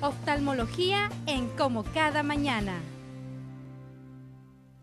Oftalmología en Como Cada Mañana.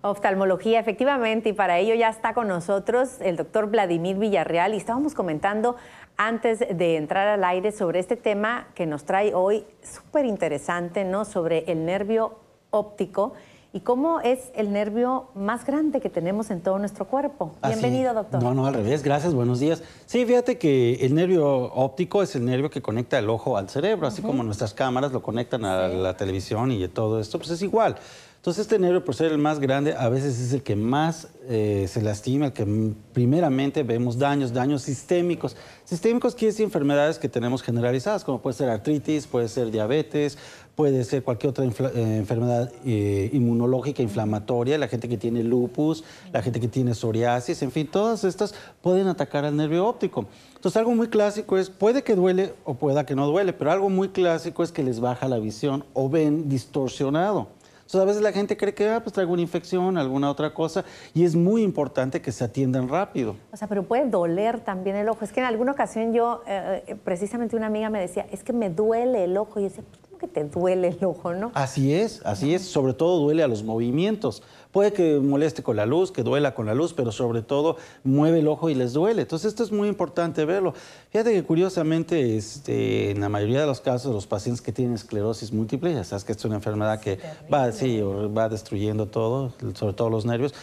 Oftalmología, efectivamente, y para ello ya está con nosotros el doctor Vladimir Villarreal y estábamos comentando antes de entrar al aire sobre este tema que nos trae hoy súper interesante, ¿no? Sobre el nervio óptico y cómo es el nervio más grande que tenemos en todo nuestro cuerpo. Ah, Bienvenido, doctor. No, no, al revés, gracias, buenos días. Sí, fíjate que el nervio óptico es el nervio que conecta el ojo al cerebro, así como nuestras cámaras lo conectan a la televisión y todo esto, pues es igual. Entonces este nervio por ser el más grande a veces es el que más eh, se lastima, el que primeramente vemos daños, daños sistémicos. Sistémicos quiere decir enfermedades que tenemos generalizadas, como puede ser artritis, puede ser diabetes, puede ser cualquier otra eh, enfermedad eh, inmunológica, inflamatoria, la gente que tiene lupus, la gente que tiene psoriasis, en fin, todas estas pueden atacar al nervio óptico. Entonces algo muy clásico es, puede que duele o pueda que no duele, pero algo muy clásico es que les baja la visión o ven distorsionado. Entonces a veces la gente cree que ah, pues traigo una infección, alguna otra cosa, y es muy importante que se atiendan rápido. O sea, pero puede doler también el ojo. Es que en alguna ocasión yo, eh, eh, precisamente una amiga me decía, es que me duele el ojo. Y yo decía, que te duele el ojo, ¿no? Así es, así es. Sobre todo duele a los movimientos. Puede que moleste con la luz, que duela con la luz, pero sobre todo mueve el ojo y les duele. Entonces esto es muy importante verlo. Fíjate que curiosamente este, en la mayoría de los casos los pacientes que tienen esclerosis múltiple, ya sabes que es una enfermedad que va, sí, va destruyendo todo, sobre todo los nervios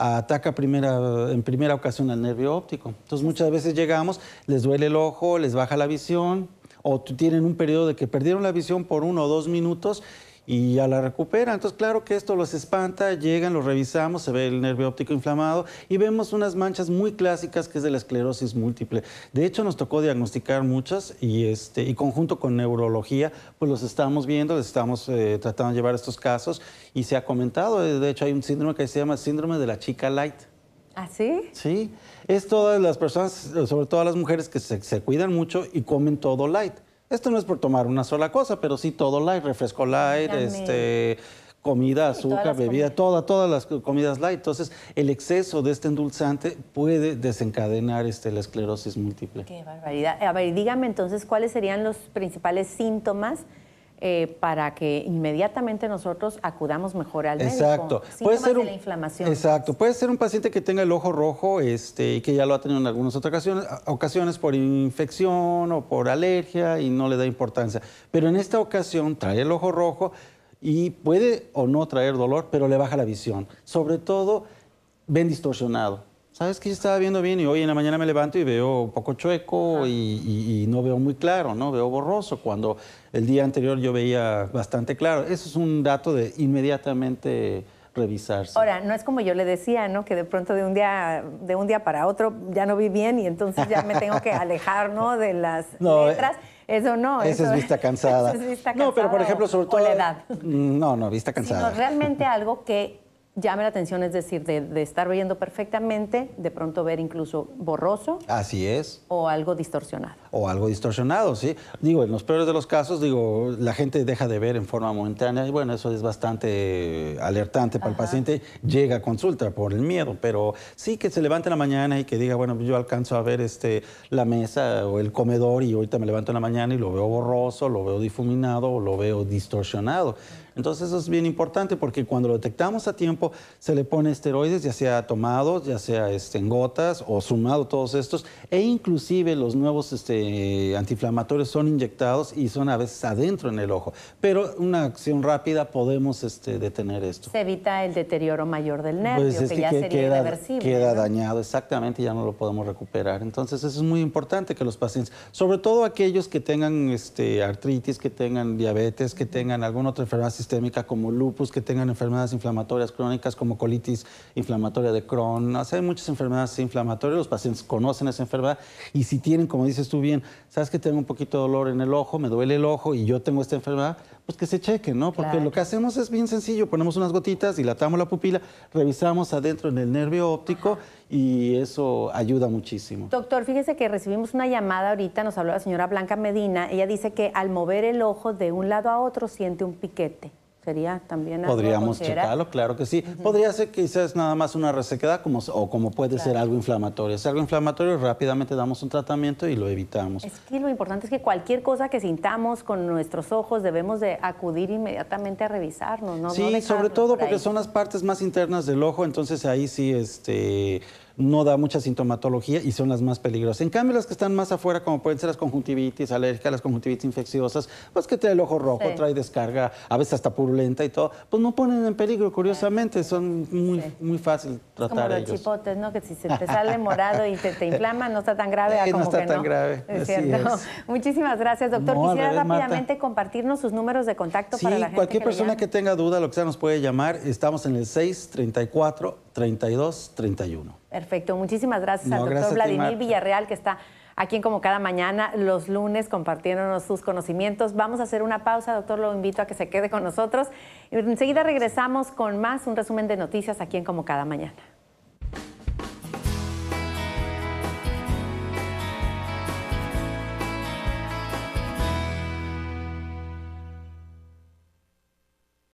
ataca primera, en primera ocasión al nervio óptico. Entonces muchas veces llegamos, les duele el ojo, les baja la visión, o tienen un periodo de que perdieron la visión por uno o dos minutos y ya la recuperan. Entonces, claro que esto los espanta, llegan, los revisamos, se ve el nervio óptico inflamado y vemos unas manchas muy clásicas que es de la esclerosis múltiple. De hecho, nos tocó diagnosticar muchas y, este, y conjunto con neurología, pues los estamos viendo, les estamos eh, tratando de llevar estos casos y se ha comentado, de hecho hay un síndrome que se llama síndrome de la chica light. ¿Ah, sí? Sí. Es todas las personas, sobre todo las mujeres, que se, cuidan mucho y comen todo light. Esto no es por tomar una sola cosa, pero sí todo light, refresco light, este comida, azúcar, bebida, todas todas las comidas light. Entonces, el exceso de este endulzante puede desencadenar este, la esclerosis múltiple. Qué barbaridad. A ver, dígame entonces cuáles serían los principales síntomas eh, para que inmediatamente nosotros acudamos mejor al médico. Exacto. Puede ser un, la inflamación. Exacto. Puede ser un paciente que tenga el ojo rojo este, y que ya lo ha tenido en algunas otras ocasiones, ocasiones por infección o por alergia y no le da importancia. Pero en esta ocasión trae el ojo rojo y puede o no traer dolor, pero le baja la visión. Sobre todo, ven distorsionado. ¿sabes que estaba viendo bien y hoy en la mañana me levanto y veo un poco chueco y, no veo muy claro, ¿no? Veo borroso, cuando el día anterior yo veía bastante claro. Eso es un dato de inmediatamente revisarse. Ahora, no es como yo le decía, ¿no? Que de pronto de un día, de un día para otro ya no vi bien y entonces ya me tengo que alejar, ¿no? De las eh, letras. Eso no. Esa es vista cansada. es vista cansada. No, pero por ejemplo, sobre todo. la edad. Mm, no, no, vista cansada. Sino realmente algo que llame la atención, es decir, de, estar viendo perfectamente, de pronto ver incluso borroso. Así es. O algo distorsionado. O algo distorsionado, sí. Digo, en los peores de los casos, digo, la gente deja de ver en forma momentánea y bueno, eso es bastante alertante para el paciente. Llega a consulta por el miedo, pero sí que se levante en la mañana y que diga, bueno, yo alcanzo a ver este, la mesa o el comedor y ahorita me levanto en la mañana y lo veo borroso, lo veo difuminado o lo veo distorsionado. Entonces eso es bien importante porque cuando lo detectamos a tiempo, se le pone esteroides, ya sea tomados, ya sea este, en gotas o sumado todos estos, e inclusive los nuevos este, antiinflamatorios son inyectados y son a veces adentro en el ojo. Pero una acción rápida podemos este, detener esto. Se evita el deterioro mayor del nervio, pues, que, ya sería queda, Queda dañado, exactamente, ya no lo podemos recuperar. Entonces eso es muy importante que los pacientes, sobre todo aquellos que tengan este, artritis, que tengan diabetes, que tengan alguna otra enfermedad sistémica como lupus, que tengan enfermedades inflamatorias crónicas, como colitis inflamatoria de Crohn. O sea, hay muchas enfermedades inflamatorias, los pacientes conocen esa enfermedad y si tienen, como dices tú bien, sabes que tengo un poquito de dolor en el ojo, me duele el ojo y yo tengo esta enfermedad, pues que se chequen, ¿no? Porque lo que hacemos es bien sencillo, ponemos unas gotitas, dilatamos la pupila, revisamos adentro en el nervio óptico y eso ayuda muchísimo. Doctor, fíjese que recibimos una llamada ahorita, nos habló la señora Blanca Medina, ella dice que al mover el ojo de un lado a otro siente un piquete sería también Podríamos checarlo, claro que sí. Podría ser quizás nada más una resequedad como, o como puede ser algo inflamatorio. Si es algo inflamatorio, rápidamente damos un tratamiento y lo evitamos. Es que lo importante es que cualquier cosa que sintamos con nuestros ojos debemos de acudir inmediatamente a revisarnos, ¿no? Sí, sobre todo porque son las partes más internas del ojo, entonces ahí sí, este no da mucha sintomatología y son las más peligrosas. En cambio, las que están más afuera, como pueden ser las conjuntivitis alérgicas, las conjuntivitis infecciosas, pues que trae el ojo rojo, trae descarga, a veces hasta purulenta y todo, pues no ponen en peligro, curiosamente, son muy, muy fácil tratar como los chipotes, ¿no? Que si se te sale morado y te, te inflama, no está tan grave. Ah, como no está que tan no. grave. Es cierto. Muchísimas gracias, doctor. Quisiera rápidamente compartirnos sus números de contacto para la gente. cualquier persona que tenga duda, lo que sea, nos puede llamar. Estamos en el 634 31. Perfecto, muchísimas gracias al doctor Vladimir Villarreal que está aquí en como cada mañana los lunes compartiéndonos sus conocimientos. Vamos a hacer una pausa, doctor, lo invito a que se quede con nosotros. Enseguida regresamos con más, un resumen de noticias aquí en como cada mañana.